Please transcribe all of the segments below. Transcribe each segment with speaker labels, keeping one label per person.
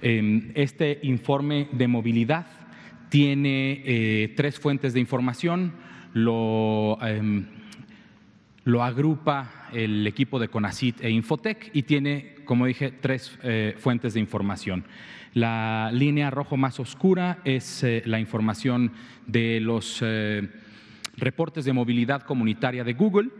Speaker 1: Em, este informe de movilidad tiene eh, tres fuentes de información, em, lo, agrupa el equipo de CONACIT e Infotec y tiene, como dije, tres eh, fuentes de información. La línea rojo más oscura es eh, la información de los reportes de movilidad comunitaria de Google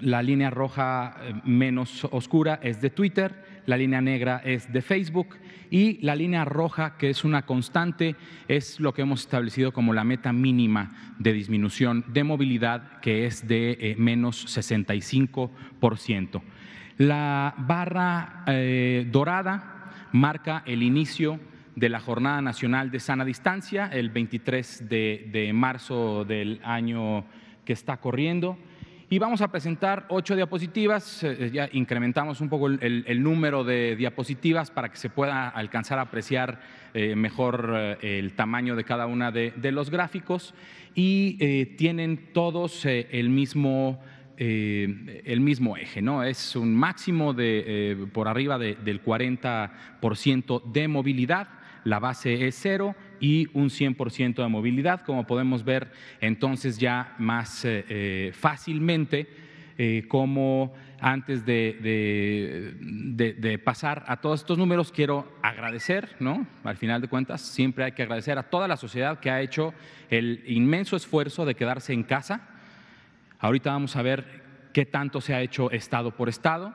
Speaker 1: la línea roja eh, menos oscura es de Twitter, la línea negra es de Facebook y la línea roja, que es una constante, es lo que hemos establecido como la meta mínima de disminución de movilidad, que es de eh, menos 65%. La barra eh, dorada marca el inicio de la Jornada Nacional de Sana Distancia, el 23 de marzo del año que está corriendo. Y vamos a presentar ocho diapositivas, eh, eh, ya incrementamos un poco el, número de diapositivas para que se pueda alcanzar a apreciar eh, mejor el tamaño de cada uno de, los gráficos y tienen todos el mismo... el mismo eje, ¿no? Es un máximo de por arriba del 40% de movilidad, la base es cero, y un 100% de movilidad, como podemos ver entonces ya más eh, eh, fácilmente eh, como antes de, de, pasar a todos estos números, quiero agradecer, ¿no? Al final de cuentas, siempre hay que agradecer a toda la sociedad que ha hecho el inmenso esfuerzo de quedarse en casa. Ahorita vamos a ver qué tanto se ha hecho estado por estado.